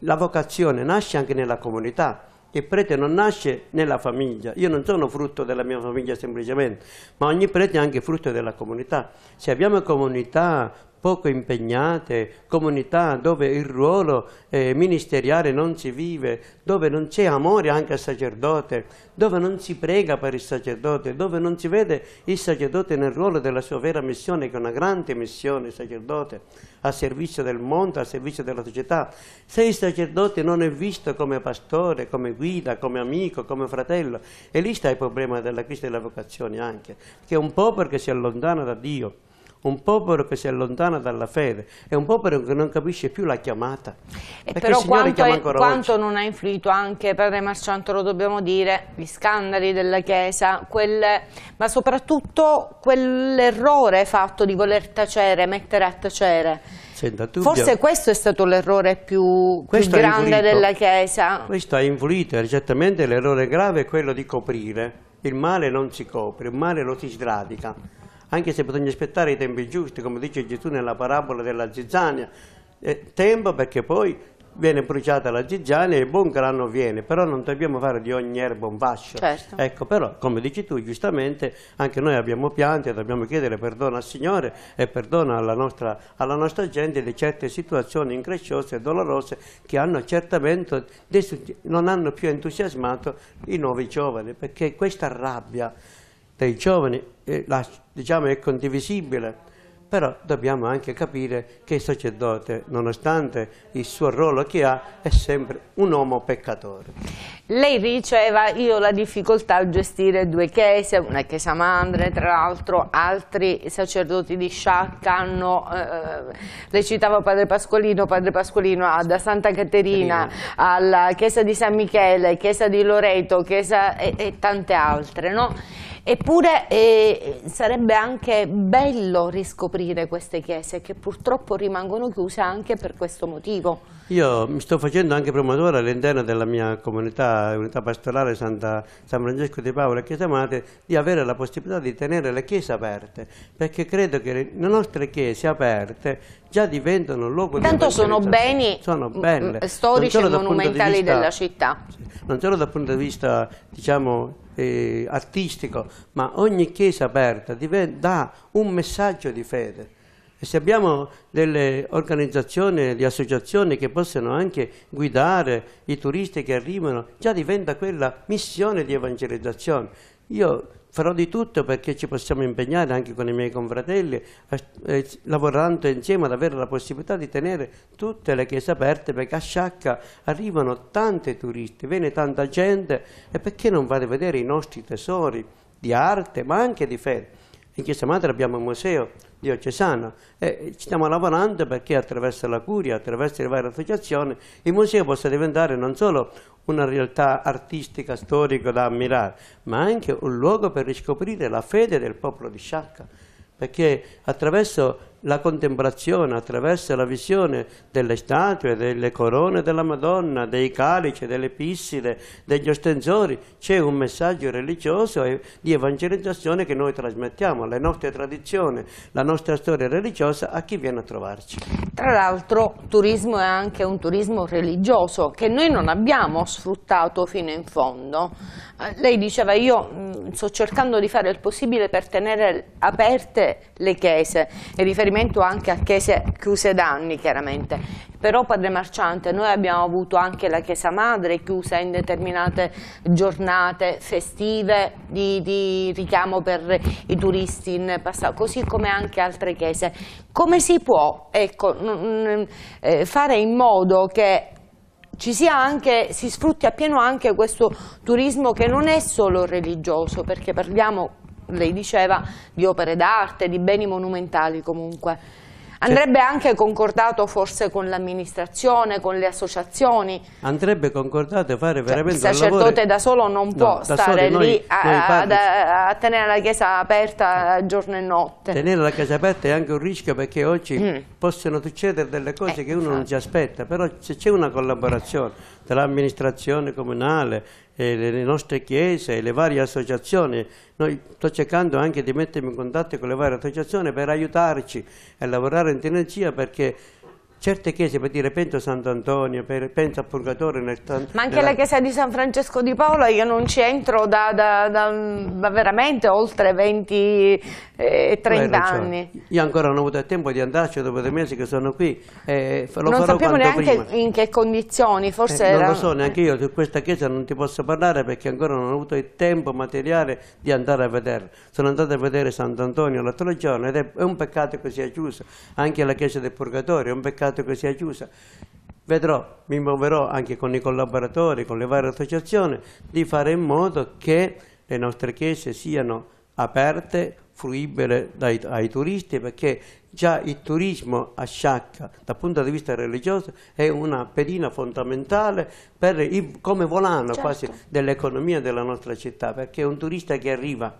la vocazione nasce anche nella comunità. Il prete non nasce nella famiglia, io non sono frutto della mia famiglia semplicemente, ma ogni prete è anche frutto della comunità. Se abbiamo comunità poco impegnate, comunità dove il ruolo eh, ministeriale non si vive, dove non c'è amore anche al sacerdote, dove non si prega per il sacerdote, dove non si vede il sacerdote nel ruolo della sua vera missione, che è una grande missione, il sacerdote, a servizio del mondo, a servizio della società. Se il sacerdote non è visto come pastore, come guida, come amico, come fratello, e lì sta il problema della crisi della vocazione anche, che è un po' perché si allontana da Dio un popolo che si allontana dalla fede, è un popolo che non capisce più la chiamata. E Perché però quanto, è, quanto non ha influito anche, Padre Marcianto lo dobbiamo dire, gli scandali della Chiesa, quel, ma soprattutto quell'errore fatto di voler tacere, mettere a tacere. Senta, Forse questo è stato l'errore più, più grande della Chiesa. Questo ha influito, certamente l'errore grave è quello di coprire. Il male non si copre, il male lo si sradica anche se bisogna aspettare i tempi giusti, come dice Gesù nella parabola della zizzania, eh, tempo perché poi viene bruciata la zizzania e il buon grano viene, però non dobbiamo fare di ogni erba un vascio. Certo. Ecco, però, come dici tu, giustamente, anche noi abbiamo piante, dobbiamo chiedere perdono al Signore e perdono alla nostra, alla nostra gente di certe situazioni incresciose e dolorose che hanno certamente, non hanno più entusiasmato i nuovi giovani, perché questa rabbia dei giovani, eh, la, diciamo è condivisibile, però dobbiamo anche capire che il sacerdote, nonostante il suo ruolo che ha, è sempre un uomo peccatore. Lei diceva io ho la difficoltà a gestire due chiese, una chiesa madre, tra l'altro altri sacerdoti di Sciacca hanno, eh, lei citava Padre Pascolino, Padre Pascolino da Santa Caterina alla chiesa di San Michele, chiesa di Loreto, chiesa e, e tante altre, no? Eppure eh, sarebbe anche bello riscoprire queste chiese che purtroppo rimangono chiuse anche per questo motivo. Io mi sto facendo anche promotore all'interno della mia comunità, unità pastorale Santa, San Francesco di Paolo e Chiesa Madre, di avere la possibilità di tenere le chiese aperte, perché credo che le nostre chiese aperte già diventano luogo Tanto di sono beni sono mm, belle, mm, storici e monumentali di vista, della città. Non solo dal punto di vista, diciamo, eh, artistico, ma ogni chiesa aperta dà un messaggio di fede. E se abbiamo delle organizzazioni, di associazioni che possono anche guidare i turisti che arrivano, già diventa quella missione di evangelizzazione. Io farò di tutto perché ci possiamo impegnare anche con i miei confratelli, eh, eh, lavorando insieme ad avere la possibilità di tenere tutte le chiese aperte perché a Sciacca arrivano tanti turisti, viene tanta gente e perché non fare vedere i nostri tesori di arte ma anche di fede. In Chiesa Madre abbiamo un museo, diocesana e stiamo lavorando perché attraverso la curia, attraverso le varie associazioni, il museo possa diventare non solo una realtà artistica, storica da ammirare, ma anche un luogo per riscoprire la fede del popolo di Sciacca, perché attraverso la contemplazione attraverso la visione delle statue, delle corone della Madonna, dei calici, delle pisside, degli ostensori, c'è un messaggio religioso e di evangelizzazione che noi trasmettiamo, le nostre tradizioni, la nostra storia religiosa a chi viene a trovarci. Tra l'altro turismo è anche un turismo religioso che noi non abbiamo sfruttato fino in fondo. Eh, lei diceva io mh, mm, sto cercando di fare il possibile per tenere aperte le chiese e di riferimento anche a chiese chiuse da anni chiaramente, però Padre Marciante noi abbiamo avuto anche la chiesa madre chiusa in determinate giornate festive di, di richiamo per i turisti in passato, così come anche altre chiese. Come si può ecco, eh, fare in modo che ci sia anche, si sfrutti appieno anche questo turismo che non è solo religioso, perché parliamo lei diceva, di opere d'arte, di beni monumentali comunque. Andrebbe anche concordato forse con l'amministrazione, con le associazioni. Andrebbe concordato fare cioè, veramente cioè, Il sacerdote da solo non può no, stare noi, lì a, a, eh, a, tenere la chiesa aperta giorno e notte. Tenere la chiesa aperta è anche un rischio perché oggi mm. possono succedere delle cose eh, che uno infatti. non si aspetta, però se c'è una collaborazione tra l'amministrazione comunale, eh, e le nostre chiese e le varie associazioni. Noi sto cercando anche di mettermi in contatto con le varie associazioni per aiutarci a lavorare in sinergia perché certe chiese, per dire, penso a Sant'Antonio, penso a Purgatorio. Nel, Ma anche nella... la chiesa di San Francesco di Paola io non ci entro da, da, da, da veramente oltre 20 e eh, 30 anni. Io ancora non ho avuto il tempo di andarci dopo dei mesi che sono qui. Eh, non sappiamo neanche prima. in che condizioni, forse eh, era... Non lo so, neanche io su questa chiesa non ti posso parlare perché ancora non ho avuto il tempo materiale di andare a vedere. Sono andato a vedere Sant'Antonio l'altro giorno ed è, un peccato che sia chiusa, anche la chiesa del Purgatorio, è un peccato peccato che sia chiusa. Vedrò, mi muoverò anche con i collaboratori, con le varie associazioni, di fare in modo che le nostre chiese siano aperte, fruibili dai, ai turisti, perché già il turismo a Sciacca, dal punto di vista religioso, è una pedina fondamentale il, come volano certo. quasi dell'economia della nostra città, perché un turista che arriva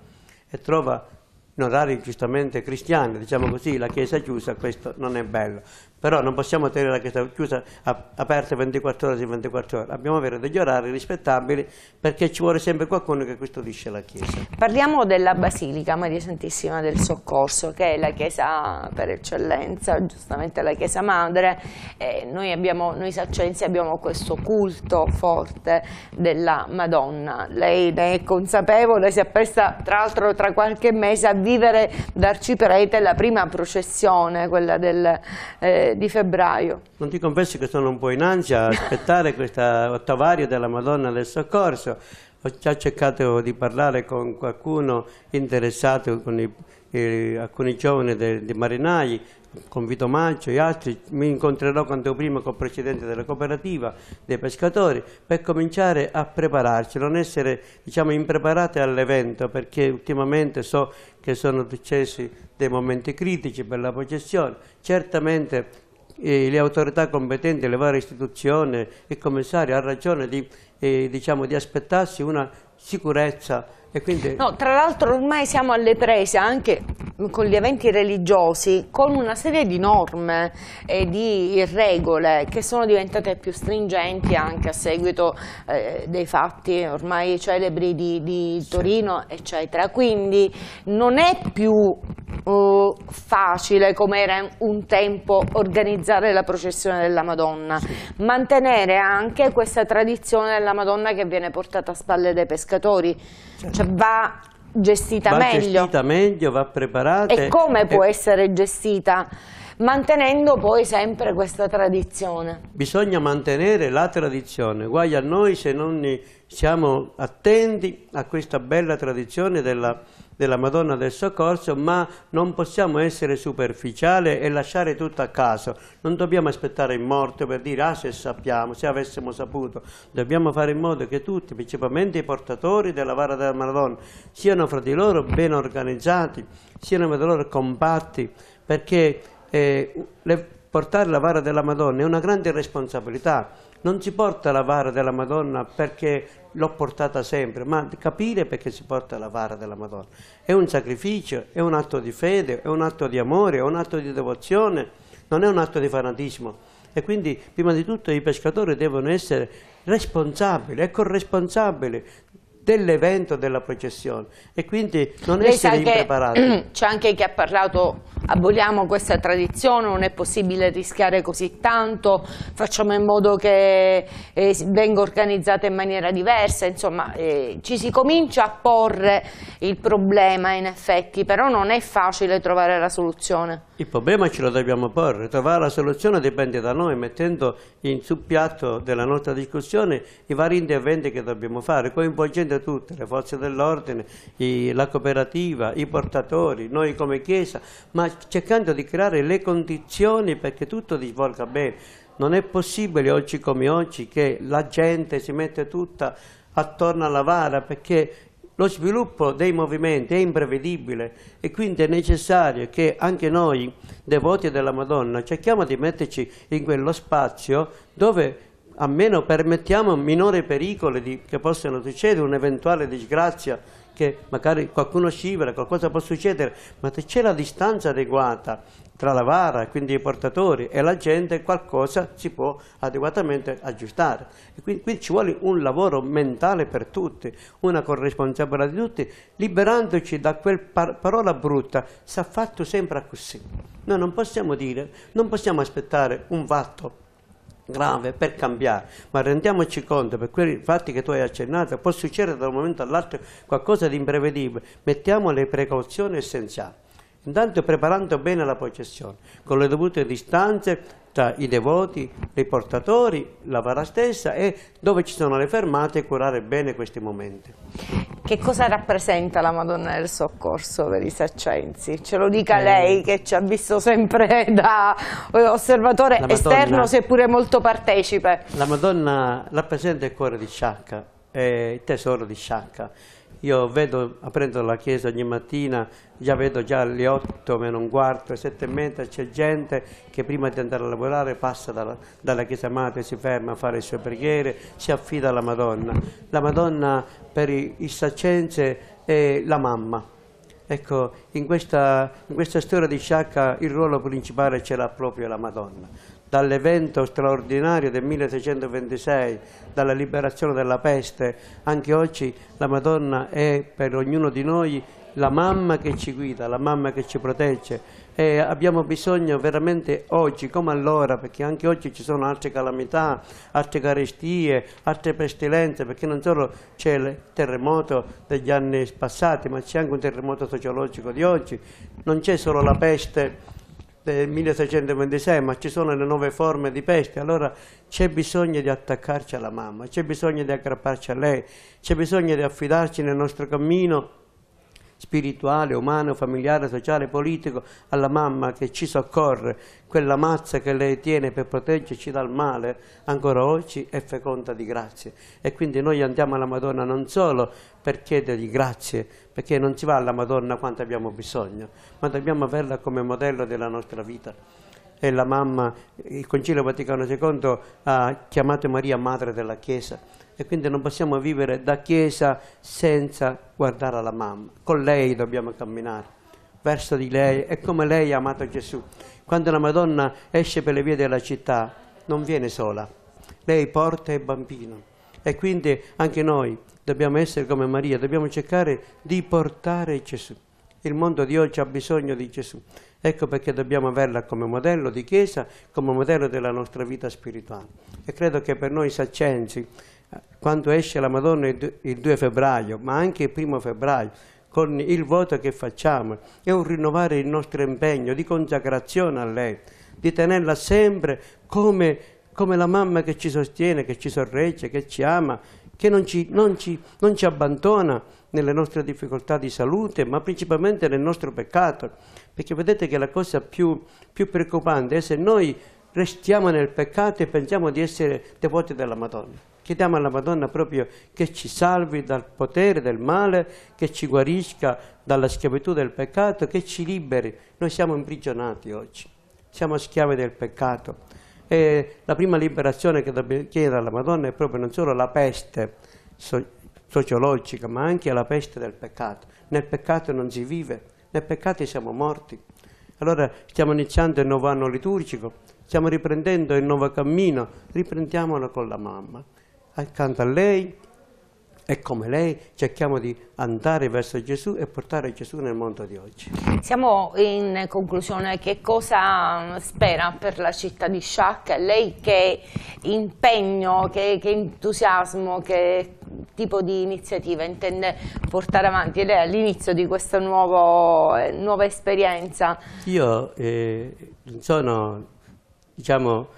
e trova in orari giustamente cristiani, diciamo così, la chiesa chiusa, questo non è bello. Però non possiamo tenere la chiesa chiusa, aperta 24 ore su 24 ore, dobbiamo avere degli orari rispettabili perché ci vuole sempre qualcuno che custodisce la chiesa. Parliamo della Basilica Maria Santissima del Soccorso, che è la chiesa per eccellenza, giustamente la chiesa madre. Eh, noi, abbiamo, noi saccensi abbiamo questo culto forte della Madonna. Lei ne è consapevole, si appresta tra l'altro tra qualche mese a vivere d'arciprete la prima processione, quella del... Eh, di febbraio. Non ti confesso che sono un po' in ansia a aspettare questa ottavario della Madonna del Soccorso. Ho già cercato di parlare con qualcuno interessato, con i, eh, alcuni giovani di marinai, con Vito Maggio e altri, mi incontrerò quanto prima con il presidente della cooperativa dei pescatori per cominciare a prepararci, non essere diciamo, impreparati all'evento perché ultimamente so che sono successi dei momenti critici per la processione. Certamente eh, le autorità competenti, le varie istituzioni, il commissario ha ragione di, eh, diciamo, di aspettarsi una sicurezza. e Quindi... No, tra l'altro ormai siamo alle prese anche con gli eventi religiosi, con una serie di norme e di regole che sono diventate più stringenti anche a seguito eh, dei fatti ormai celebri di, di Torino, eccetera. Quindi non è più facile come era un tempo organizzare la processione della Madonna, sì. mantenere anche questa tradizione della Madonna che viene portata a spalle dai pescatori, certo. cioè va gestita va meglio. gestita meglio, va preparata. E come e... può essere gestita? mantenendo poi sempre questa tradizione. Bisogna mantenere la tradizione, guai a noi se non siamo attenti a questa bella tradizione della della Madonna del Soccorso, ma non possiamo essere superficiali e lasciare tutto a caso. Non dobbiamo aspettare il morto per dire ah se sappiamo, se avessimo saputo. Dobbiamo fare in modo che tutti, principalmente i portatori della vara della Madonna, siano fra di loro ben organizzati, siano fra di loro compatti, perché eh, le, portare la vara della Madonna è una grande responsabilità non si porta la vara della Madonna perché l'ho portata sempre, ma capire perché si porta la vara della Madonna. È un sacrificio, è un atto di fede, è un atto di amore, è un atto di devozione, non è un atto di fanatismo. E quindi prima di tutto i pescatori devono essere responsabili e corresponsabili dell'evento della processione e quindi non Lei essere impreparati. C'è anche chi ha parlato aboliamo questa tradizione, non è possibile rischiare così tanto, facciamo in modo che eh, venga organizzata in maniera diversa, insomma eh, ci si comincia a porre il problema in effetti, però non è facile trovare la soluzione. Il problema ce lo dobbiamo porre, trovare la soluzione dipende da noi, mettendo in sul piatto della nostra discussione i vari interventi che dobbiamo fare, coinvolgendo tutte, le forze dell'ordine, la cooperativa, i portatori, noi come Chiesa, ma cercando di creare le condizioni perché tutto si svolga bene. Non è possibile oggi come oggi che la gente si mette tutta attorno alla vara perché lo sviluppo dei movimenti è imprevedibile e quindi è necessario che anche noi, devoti della Madonna, cerchiamo di metterci in quello spazio dove almeno permettiamo minori pericoli di, che possano succedere, un'eventuale disgrazia che magari qualcuno scivola, qualcosa può succedere, ma se c'è la distanza adeguata tra la vara, quindi i portatori, e la gente, qualcosa si può adeguatamente aggiustare. Quindi, quindi, ci vuole un lavoro mentale per tutti, una corresponsabilità di tutti, liberandoci da quella par parola brutta, si è fatto sempre così. Noi non possiamo dire, non possiamo aspettare un fatto grave per cambiare, ma rendiamoci conto per quei fatti che tu hai accennato, può succedere da un momento all'altro qualcosa di imprevedibile, mettiamo le precauzioni essenziali. Intanto preparando bene la processione, con le dovute distanze, tra i devoti, i portatori, la vara stessa e dove ci sono le fermate curare bene questi momenti. Che cosa rappresenta la Madonna del Soccorso per i saccenzi? Ce lo dica eh. lei che ci ha visto sempre da eh, osservatore Madonna, esterno seppure molto partecipe. La Madonna rappresenta il cuore di Sciacca, eh, il tesoro di Sciacca. Io vedo, aprendo la chiesa ogni mattina, già vedo già alle 8 meno un quarto, 7 e mezza, c'è gente che prima di andare a lavorare passa dalla, dalla chiesa madre, si ferma a fare le sue preghiere, si affida alla Madonna. La Madonna per i, i saccenze è la mamma. Ecco, in questa, in questa storia di Sciacca il ruolo principale ce l'ha proprio la Madonna dall'evento straordinario del 1626, dalla liberazione della peste, anche oggi la Madonna è per ognuno di noi la mamma che ci guida, la mamma che ci protegge e abbiamo bisogno veramente oggi come allora perché anche oggi ci sono altre calamità, altre carestie, altre pestilenze perché non solo c'è il terremoto degli anni passati ma c'è anche un terremoto sociologico di oggi, non c'è solo la peste del 1626, ma ci sono le nuove forme di peste, allora c'è bisogno di attaccarci alla mamma, c'è bisogno di aggrapparci a lei, c'è bisogno di affidarci nel nostro cammino spirituale, umano, familiare, sociale, politico, alla mamma che ci soccorre, quella mazza che lei tiene per proteggerci dal male, ancora oggi è feconda di grazie. E quindi noi andiamo alla Madonna non solo per chiedergli grazie, perché non si va alla Madonna quanto abbiamo bisogno, ma dobbiamo averla come modello della nostra vita e la mamma, il Concilio Vaticano II ha chiamato Maria madre della Chiesa e quindi non possiamo vivere da chiesa senza guardare alla mamma. Con lei dobbiamo camminare, verso di lei e come lei ha amato Gesù. Quando la Madonna esce per le vie della città non viene sola, lei porta il bambino e quindi anche noi dobbiamo essere come Maria, dobbiamo cercare di portare Gesù. Il mondo di oggi ha bisogno di Gesù. Ecco perché dobbiamo averla come modello di Chiesa, come modello della nostra vita spirituale. E credo che per noi saccensi quando esce la Madonna il 2 febbraio, ma anche il 1 febbraio, con il voto che facciamo, è un rinnovare il nostro impegno di consacrazione a lei, di tenerla sempre come, come la mamma che ci sostiene, che ci sorregge, che ci ama, che non ci, non, ci, non ci, abbandona nelle nostre difficoltà di salute, ma principalmente nel nostro peccato. Perché vedete che la cosa più, più preoccupante è se noi restiamo nel peccato e pensiamo di essere devoti della Madonna. Chiediamo alla Madonna proprio che ci salvi dal potere del male, che ci guarisca dalla schiavitù del peccato, che ci liberi. Noi siamo imprigionati oggi, siamo schiavi del peccato. E la prima liberazione che dobbiamo chiedere alla Madonna è proprio non solo la peste so sociologica, ma anche la peste del peccato. Nel peccato non si vive, nel peccato siamo morti. Allora stiamo iniziando il nuovo anno liturgico, stiamo riprendendo il nuovo cammino, riprendiamolo con la mamma accanto a lei e come lei cerchiamo di andare verso Gesù e portare Gesù nel mondo di oggi. Siamo in conclusione, che cosa mm, spera per la città di Sciacca? Lei che impegno, che, che, entusiasmo, che tipo di iniziativa intende portare avanti? Lei è all'inizio di questa nuovo, eh, nuova esperienza. Io eh, sono, diciamo,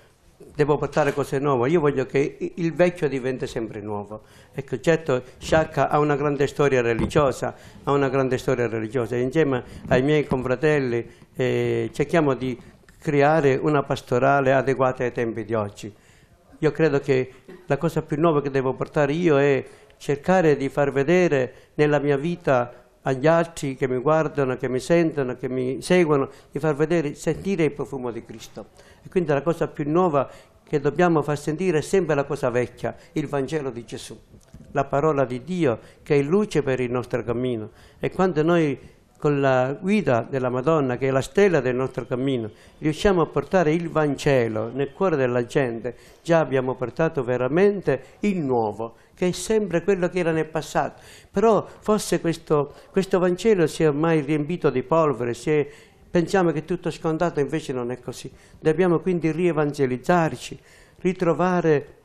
devo portare cose nuove, io voglio che il vecchio diventi sempre nuovo. Ecco, certo Sciacca ha una grande storia religiosa, ha una grande storia religiosa, insieme ai miei confratelli eh, cerchiamo di creare una pastorale adeguata ai tempi di oggi. Io credo che la cosa più nuova che devo portare io è cercare di far vedere nella mia vita agli altri che mi guardano, che mi sentono, che mi seguono, di far vedere, sentire il profumo di Cristo. E quindi la cosa più nuova che dobbiamo far sentire è sempre la cosa vecchia, il Vangelo di Gesù, la parola di Dio che è luce per il nostro cammino. E quando noi con la guida della Madonna, che è la stella del nostro cammino, riusciamo a portare il Vangelo nel cuore della gente, già abbiamo portato veramente il nuovo, che è sempre quello che era nel passato. Però forse questo, questo Vangelo si è ormai riempito di polvere, si è Pensiamo che tutto scontato invece non è così. Dobbiamo quindi rievangelizzarci, ritrovare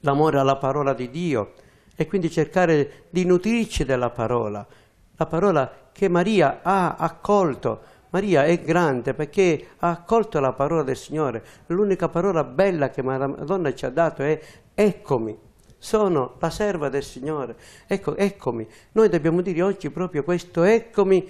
l'amore alla parola di Dio e quindi cercare di nutrirci della parola, la parola che Maria ha accolto. Maria è grande perché ha accolto la parola del Signore. L'unica parola bella che Madonna ci ha dato è eccomi, sono la serva del Signore. Ecco, eccomi. Noi dobbiamo dire oggi proprio questo eccomi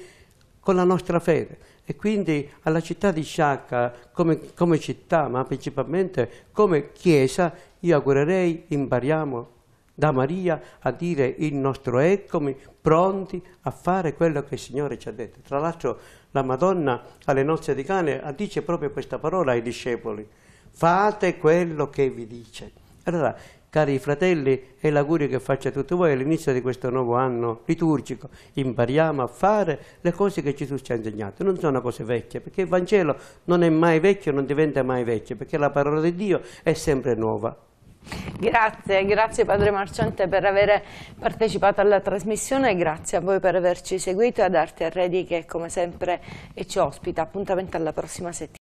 con la nostra fede. E quindi alla città di Sciacca, come, come città, ma principalmente come chiesa, io augurerei impariamo da Maria a dire il nostro eccomi, pronti a fare quello che il Signore ci ha detto. Tra l'altro la Madonna alle nozze di Cane dice proprio questa parola ai discepoli, fate quello che vi dice. Allora, Cari fratelli, è l'augurio che faccio a tutti voi all'inizio di questo nuovo anno liturgico. Impariamo a fare le cose che Gesù ci ha insegnato. Non sono cose vecchie, perché il Vangelo non è mai vecchio, non diventa mai vecchio, perché la parola di Dio è sempre nuova. Grazie, grazie Padre Marciante per aver partecipato alla trasmissione e grazie a voi per averci seguito e ad Arte Arredi che come sempre ci ospita. Appuntamento alla prossima settimana.